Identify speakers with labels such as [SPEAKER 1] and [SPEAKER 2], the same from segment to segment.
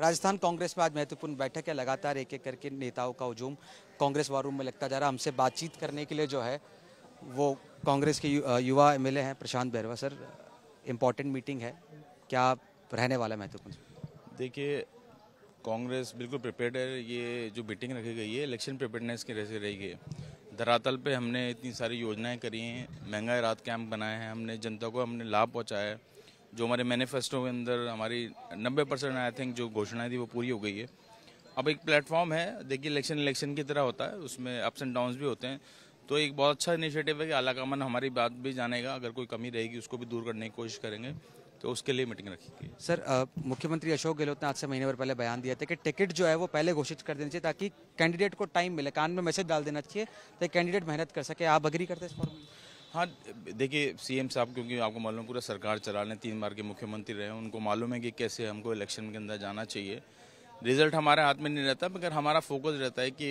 [SPEAKER 1] राजस्थान कांग्रेस में आज महत्वपूर्ण बैठक है लगातार एक एक करके नेताओं का हजूम कांग्रेस वार रूम में लगता जा रहा हमसे बातचीत करने के लिए जो है वो कांग्रेस के युवा एम हैं Prashant Bairwa sir important meeting है क्या रहने वाला महत्वपूर्ण
[SPEAKER 2] देखिए कांग्रेस बिल्कुल प्रिपेयर्ड है ये जो मीटिंग रखी गई है इलेक्शन प्रिपेयरनेस की वजह रही है धरातल पे हमने इतनी सारी योजनाएं करी हैं महंगाई रात कैंप बनाए हैं हमने जनता को हमने लाभ पहुंचाया है जो हमारे मैनिफेस्टो के अंदर हमारी 90 परसेंट आई थिंक जो घोषणाएं थी वो पूरी हो गई है अब एक प्लेटफॉर्म है देखिए इलेक्शन इलेक्शन की तरह होता है उसमें अप्स एंड डाउन्स भी होते हैं तो एक बहुत अच्छा इनिशिएटिव है कि आला कमान हमारी बात भी जानेगा अगर कोई कमी रहेगी उसको भी दूर करने की कोशिश करेंगे तो उसके लिए मीटिंग रखी
[SPEAKER 1] गई सर मुख्यमंत्री अशोक गहलोत ने आज से महीने भर पहले बयान दिया था कि टिकट जो है वो पहले घोषित कर देना चाहिए ताकि कैंडिडेट को टाइम मिले कान में मैसेज डाल देना चाहिए ताकि कैंडिडेट मेहनत कर सके आप अग्री करते हैं इस फॉर्म
[SPEAKER 2] हाँ देखिए सीएम साहब क्योंकि आपको मालूम पूरा सरकार चला रहे हैं तीन बार के मुख्यमंत्री रहे हैं उनको मालूम है कि कैसे हमको इलेक्शन के अंदर जाना चाहिए रिजल्ट हमारे हाथ में नहीं रहता मगर हमारा फोकस रहता है कि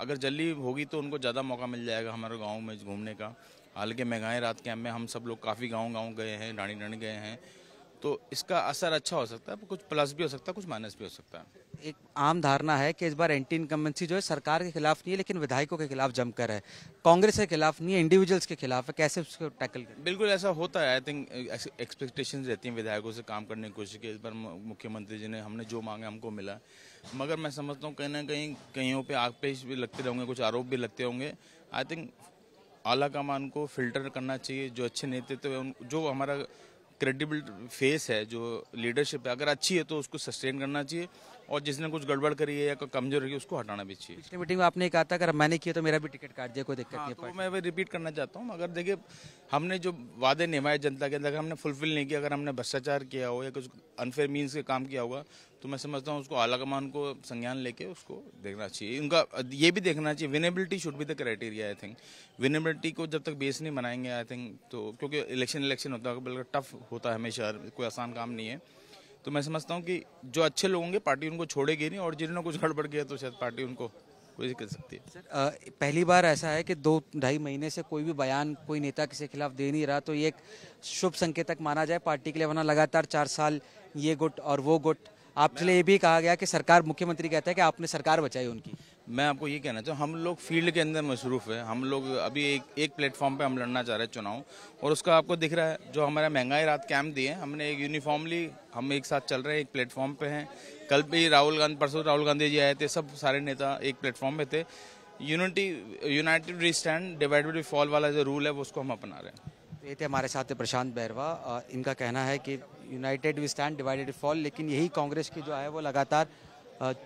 [SPEAKER 2] अगर जल्दी होगी तो उनको ज़्यादा मौका मिल जाएगा हमारे गाँव में घूमने का हालांकि महंगाएँ रात कैम्प में हम सब लोग काफ़ी गाँव गाँव गए हैं डाणी डाणी गए हैं तो इसका असर अच्छा हो सकता है कुछ प्लस भी हो सकता है कुछ माइनस भी हो सकता है
[SPEAKER 1] एक आम धारणा है कि इस बार एंटी इनकम्बेंसी जो है सरकार के खिलाफ नहीं है लेकिन विधायकों के खिलाफ जमकर है कांग्रेस के खिलाफ नहीं है इंडिविजुअल्स के खिलाफ है कैसे उसको टैकल करें
[SPEAKER 2] बिल्कुल ऐसा होता है आई थिंक एक्सपेक्टेशन रहती हैं विधायकों से काम करने की कोशिश की इस बार मुख्यमंत्री जी ने हमने जो मांगा हमको मिला मगर मैं समझता हूँ कहीं ना कहीं कहीं पर आग पेश भी लगते रहेंगे कुछ आरोप भी लगते होंगे आई थिंक आला कमान को फिल्टर करना चाहिए जो अच्छे नेतृत्व तो जो हमारा क्रेडिबल फेस है जो लीडरशिप है अगर अच्छी है तो उसको सस्टेन करना चाहिए और जिसने कुछ गड़बड़ करी है या कमजोर है उसको हटाना भी चाहिए पिछली मीटिंग में
[SPEAKER 1] आपने कहा था अगर
[SPEAKER 2] मैंने किया तो मेरा भी टिकट काट दिया कोई दिक्कत हाँ, नहीं तो मैं रिपीट करना चाहता हूँ अगर देखिए हमने जो वादे निभाए जनता के अंदर हमने फुलफिल नहीं किया अगर हमने भ्रष्टाचार किया हो या कुछ अनफेयर मीन्स के काम किया होगा तो मैं समझता हूँ उसको आला कमान को संज्ञान लेके उसको देखना चाहिए उनका ये भी देखना चाहिए winnability should be the criteria I think winnability को जब तक बेस नहीं बनाएंगे आई थिंक तो क्योंकि इलेक्शन इलेक्शन होता है टफ होता है हमेशा कोई आसान काम नहीं है तो मैं समझता हूँ कि जो अच्छे लोग होंगे पार्टी उनको छोड़ेगी नहीं और जिन्होंने कुछ गड़बड़ किया तो शायद पार्टी उनको कोई कर सकती है सर
[SPEAKER 1] पहली बार ऐसा है कि दो ढाई महीने से कोई भी बयान कोई नेता किसी खिलाफ दे नहीं रहा तो ये एक शुभ संकेतक माना जाए पार्टी के लिए वरना लगातार चार साल ये गुट और वो गुट आपके लिए ये भी कहा गया कि सरकार मुख्यमंत्री कहता है कि आपने सरकार बचाई उनकी
[SPEAKER 2] मैं आपको ये कहना चाहूँ हम लोग फील्ड के अंदर मसरूफ़ है हम लोग अभी एक एक प्लेटफॉर्म पे हम लड़ना चाह रहे हैं चुनाव और उसका आपको दिख रहा है जो हमारा महंगाई रात कैंप दिए हमने एक यूनिफॉर्मली हम एक साथ चल रहे हैं एक प्लेटफॉर्म पे हैं कल भी राहुल गांधी परसों राहुल गांधी जी आए थे सब सारे नेता एक प्लेटफॉर्म पर थे unity united we stand divided we fall वाला जो रूल है वो उसको हम अपना रहे हैं तो ये थे हमारे
[SPEAKER 1] साथ प्रशांत बैरवा इनका कहना है कि
[SPEAKER 2] united we stand divided fall लेकिन यही कांग्रेस की
[SPEAKER 1] जो है वो लगातार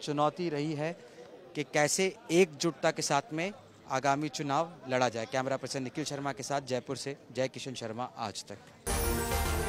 [SPEAKER 1] चुनौती रही है कि कैसे एकजुटता के साथ में आगामी चुनाव लड़ा जाए कैमरा पर्सन निखिल शर्मा के साथ जयपुर से जय किशन शर्मा आज तक